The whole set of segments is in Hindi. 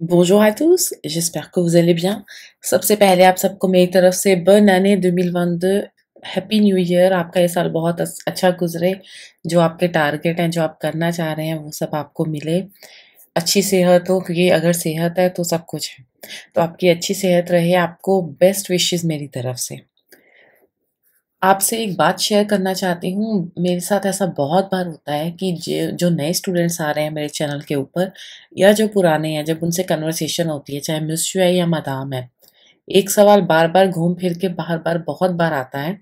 Bonjour à tous, j'espère que vous allez bien. सबसे पहले आप सबको मेरी तरफ से बन आने 2022 हैप्पी न्यू ईयर आपका ये साल बहुत अच्छा गुजरे जो आपके टारगेट हैं जो आप करना चाह रहे हैं वो सब आपको मिले अच्छी सेहत हो क्योंकि अगर सेहत है तो सब कुछ है तो आपकी अच्छी सेहत रहे आपको बेस्ट विशेज़ मेरी तरफ से आपसे एक बात शेयर करना चाहती हूँ मेरे साथ ऐसा बहुत बार होता है कि जो नए स्टूडेंट्स आ रहे हैं मेरे चैनल के ऊपर या जो पुराने हैं जब उनसे कन्वर्सेशन होती है चाहे मिस है या मदाम है एक सवाल बार बार घूम फिर के बार बार बहुत बार आता है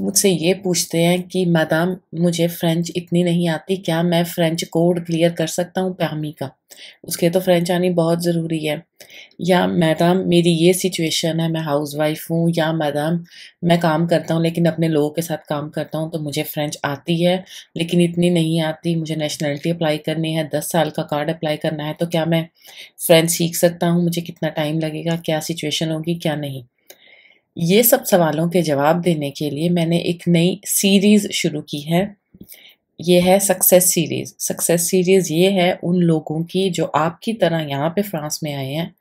मुझसे ये पूछते हैं कि मैडम मुझे फ़्रेंच इतनी नहीं आती क्या मैं फ़्रेंच कोड क्लियर कर सकता हूँ प्यामी का उसके तो फ़्रेंच आनी बहुत ज़रूरी है या मैडम मेरी ये सिचुएशन है मैं हाउस वाइफ हूँ या मैडम मैं काम करता हूँ लेकिन अपने लोगों के साथ काम करता हूँ तो मुझे फ़्रेंच आती है लेकिन इतनी नहीं आती मुझे नेशनलिटी अप्लाई करनी है दस साल का कार्ड अप्लाई करना है तो क्या मैं फ़्रेंच सीख सकता हूँ मुझे कितना टाइम लगेगा क्या सिचुएशन होगी क्या नहीं ये सब सवालों के जवाब देने के लिए मैंने एक नई सीरीज़ शुरू की है ये है सक्सेस सीरीज़ सक्सेस सीरीज़ ये है उन लोगों की जो आपकी तरह यहाँ पे फ्रांस में आए हैं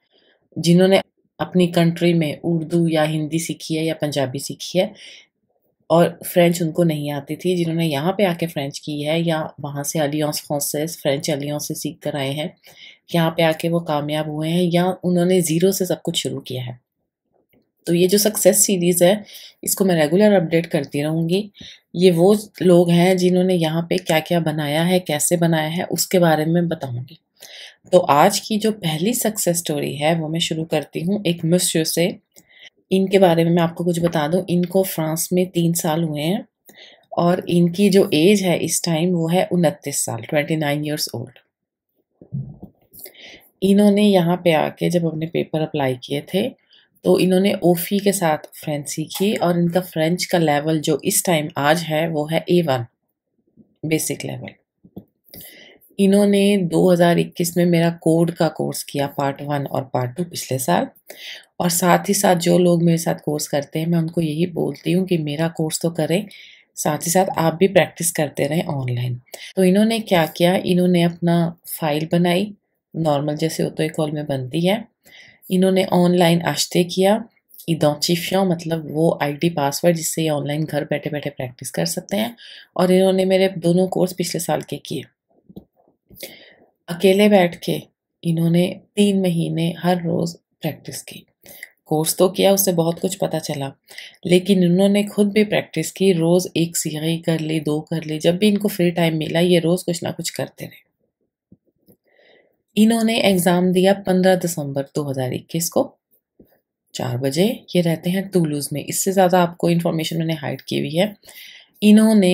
जिन्होंने अपनी कंट्री में उर्दू या हिंदी सीखी है या पंजाबी सीखी है और फ्रेंच उनको नहीं आती थी जिन्होंने यहाँ पे आके फ्रेंच की है या वहाँ से अलियंस फ्रांसेस फ्रेंच अलियंस से सीख कर आए हैं यहाँ पे आके वो कामयाब हुए हैं या उन्होंने ज़ीरो से सब कुछ शुरू किया है तो ये जो सक्सेस सीरीज़ है इसको मैं रेगुलर अपडेट करती रहूँगी ये वो लोग हैं जिन्होंने यहाँ पे क्या क्या बनाया है कैसे बनाया है उसके बारे में बताऊँगी तो आज की जो पहली सक्सेस स्टोरी है वो मैं शुरू करती हूँ एक मिस्यू से इनके बारे में मैं आपको कुछ बता दूँ इनको फ्रांस में तीन साल हुए हैं और इनकी जो एज है इस टाइम वो है उनतीस साल ट्वेंटी नाइन ईयर्स ओल्ड इन्होंने यहाँ पे आके जब अपने पेपर अप्लाई किए थे तो इन्होंने ओफी के साथ फ्रेंच सीखी और इनका फ्रेंच का लेवल जो इस टाइम आज है वो है ए वन बेसिक लेवल इन्होंने 2021 में मेरा कोड का कोर्स किया पार्ट वन और पार्ट टू पिछले साल और साथ ही साथ जो लोग मेरे साथ कोर्स करते हैं मैं उनको यही बोलती हूँ कि मेरा कोर्स तो करें साथ ही साथ आप भी प्रैक्टिस करते रहें ऑनलाइन तो इन्होंने क्या किया इन्होंने अपना फाइल बनाई नॉर्मल जैसे ओतो कॉल में बनती है इन्होंने ऑनलाइन आश्ते किया इदोंचिफियों मतलब वो आईडी पासवर्ड जिससे ये ऑनलाइन घर बैठे बैठे प्रैक्टिस कर सकते हैं और इन्होंने मेरे दोनों कोर्स पिछले साल के किए अकेले बैठ के इन्होंने तीन महीने हर रोज़ प्रैक्टिस की कोर्स तो किया उससे बहुत कुछ पता चला लेकिन इन्होंने खुद भी प्रैक्टिस की रोज़ एक सियाही कर ली दो कर ली जब भी इनको फ्री टाइम मिला ये रोज़ कुछ ना कुछ करते रहे इन्होंने एग्ज़ाम दिया 15 दिसंबर 2021 को चार बजे ये रहते हैं टूलूज़ में इससे ज़्यादा आपको इन्फॉर्मेशन मैंने हाइड की हुई है इन्होंने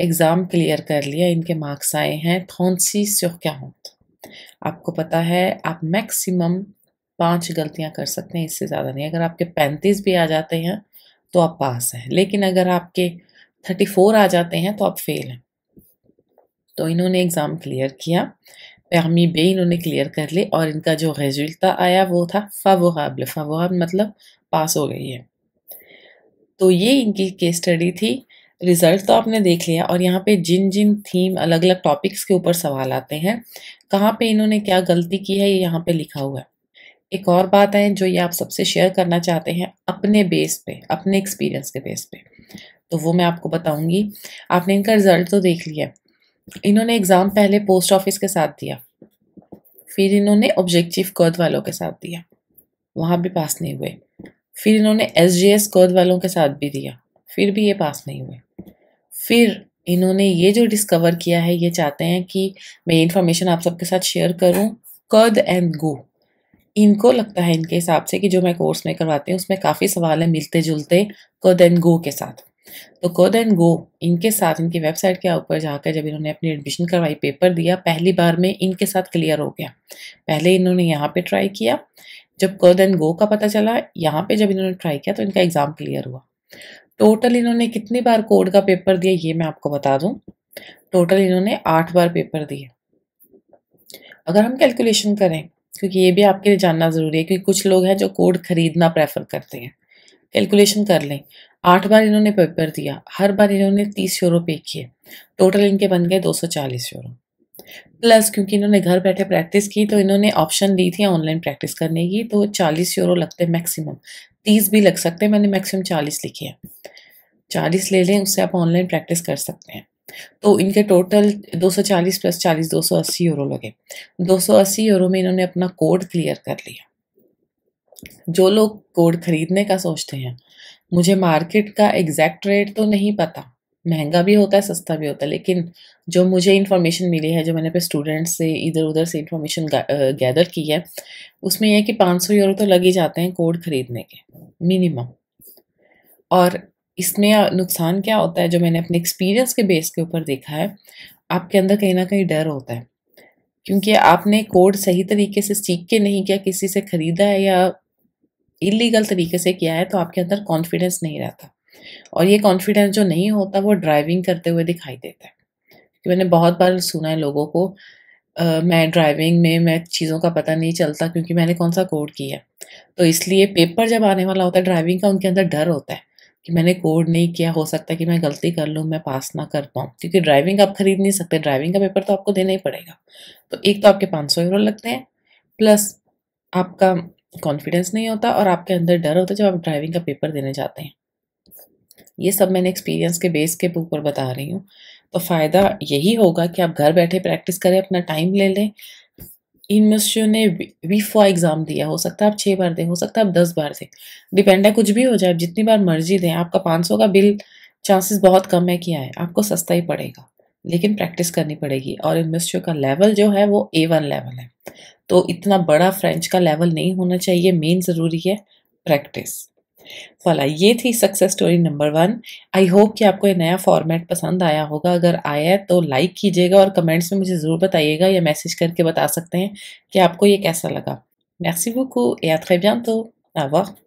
एग्ज़ाम क्लियर कर लिया इनके मार्क्स आए हैं थौसी स्योह क्या होंत आपको पता है आप मैक्सिमम पांच गलतियां कर सकते हैं इससे ज़्यादा नहीं अगर आपके पैंतीस भी आ जाते हैं तो आप पास हैं लेकिन अगर आपके थर्टी फोर आ जाते हैं तो आप फेल हैं तो इन्होंने एग्ज़ाम क्लियर किया परमी बे इन्होंने क्लियर कर ले और इनका जो रिजल्ट आया वो था फावोराबल फावोराबल मतलब पास हो गई है तो ये इनकी केस स्टडी थी रिज़ल्ट तो आपने देख लिया और यहाँ पे जिन जिन थीम अलग अलग टॉपिक्स के ऊपर सवाल आते हैं कहाँ पे इन्होंने क्या गलती की है ये यहाँ पे लिखा हुआ है एक और बात है जो ये आप सबसे शेयर करना चाहते हैं अपने बेस पे अपने एक्सपीरियंस के बेस पे तो वो मैं आपको बताऊंगी आपने इनका रिज़ल्ट तो देख लिया इन्होंने एग्ज़ाम पहले पोस्ट ऑफिस के साथ दिया फिर इन्होंने ऑब्जेक्टिव कर्द वालों के साथ दिया वहाँ भी पास नहीं हुए फिर इन्होंने एस जी एस कर्द वालों के साथ भी दिया फिर भी ये पास नहीं हुए फिर इन्होंने ये जो डिस्कवर किया है ये चाहते हैं कि मैं इन्फॉर्मेशन आप सबके साथ शेयर करूँ कर्द एंड गो इनको लगता है इनके हिसाब से कि जो मैं कोर्स में करवाती हूँ उसमें काफ़ी सवाल है मिलते जुलते कद एंड गो के साथ तो कोद एंड गो इनके साथ इनकी वेबसाइट के ऊपर जाकर जब इन्होंने अपनी एडमिशन करवाई पेपर दिया पहली बार में इनके साथ क्लियर हो गया पहले इन्होंने यहाँ पे ट्राई किया जब कोद एंड गो का पता चला यहाँ पे जब इन्होंने ट्राई किया तो इनका एग्ज़ाम क्लियर हुआ टोटल इन्होंने कितनी बार कोड का पेपर दिया ये मैं आपको बता दूँ टोटल इन्होंने आठ बार पेपर दिए अगर हम कैलकुलेशन करें क्योंकि ये भी आपके लिए जानना ज़रूरी है क्योंकि कुछ लोग हैं जो कोड खरीदना प्रेफर करते हैं कैलकुलेशन कर लें आठ बार इन्होंने पेपर दिया हर बार इन्होंने तीस यूरो पे किए टोटल इनके बन गए दो सौ चालीस यूरो प्लस क्योंकि इन्होंने घर बैठे प्रैक्टिस की तो इन्होंने ऑप्शन ली थी ऑनलाइन प्रैक्टिस करने की तो चालीस यूरो लगते हैं मैक्सिमम तीस भी लग सकते हैं मैंने मैक्सिमम चालीस लिखे हैं चालीस ले लें उससे आप ऑनलाइन प्रैक्टिस कर सकते हैं तो इनके टोटल 240 प्लस 40 280 यूरो लगे 280 यूरो में इन्होंने अपना कोड क्लियर कर लिया जो लोग कोड खरीदने का सोचते हैं मुझे मार्केट का एग्जैक्ट रेट तो नहीं पता महंगा भी होता है सस्ता भी होता है लेकिन जो मुझे इन्फॉर्मेशन मिली है जो मैंने अपने स्टूडेंट्स से इधर उधर से इन्फॉर्मेशन गैदर की है उसमें यह है कि 500 यूरो तो लग ही जाते हैं कोड खरीदने के मिनिमम और इसमें नुकसान क्या होता है जो मैंने अपने एक्सपीरियंस के बेस के ऊपर देखा है आपके अंदर कहीं ना कहीं डर होता है क्योंकि आपने कोड सही तरीके से सीख के नहीं किया किसी से ख़रीदा है या इलीगल तरीके से किया है तो आपके अंदर कॉन्फिडेंस नहीं रहता और ये कॉन्फिडेंस जो नहीं होता वो ड्राइविंग करते हुए दिखाई देता है कि मैंने बहुत बार सुना है लोगों को आ, मैं ड्राइविंग में मैं चीज़ों का पता नहीं चलता क्योंकि मैंने कौन सा कोड किया तो इसलिए पेपर जब आने वाला होता है ड्राइविंग का उनके अंदर डर होता है कि मैंने कोड नहीं किया हो सकता कि मैं गलती कर लूँ मैं पास ना कर पाऊँ क्योंकि ड्राइविंग आप खरीद नहीं सकते ड्राइविंग का पेपर तो आपको देना ही पड़ेगा तो एक तो आपके पाँच सौ यूरो लगते हैं प्लस आपका कॉन्फिडेंस नहीं होता और आपके अंदर डर होता है जब आप ड्राइविंग का पेपर देने जाते हैं ये सब मैंने एक्सपीरियंस के बेस के ऊपर बता रही हूँ तो फ़ायदा यही होगा कि आप घर बैठे प्रैक्टिस करें अपना टाइम ले लें इन मनुष्यों ने फॉर एग्ज़ाम दिया हो सकता है आप छः बार दें हो सकता है आप दस बार दें डिपेंड है कुछ भी हो जाए जितनी बार मर्जी दें आपका पाँच सौ का बिल चांसेस बहुत कम है कि आए आपको सस्ता ही पड़ेगा लेकिन प्रैक्टिस करनी पड़ेगी और इन मनुष्यों का लेवल जो है वो ए वन लेवल है तो इतना बड़ा फ्रेंच का लेवल नहीं होना चाहिए मेन ज़रूरी है प्रैक्टिस फला ये थी success story number one I hope कि आपको ये नया फॉर्मेट पसंद आया होगा अगर आया है तो लाइक कीजिएगा और कमेंट्स में मुझे ज़रूर बताइएगा या मैसेज करके बता सकते हैं कि आपको ये कैसा लगा मैक्सी बुकू याद खैबियान तो आवा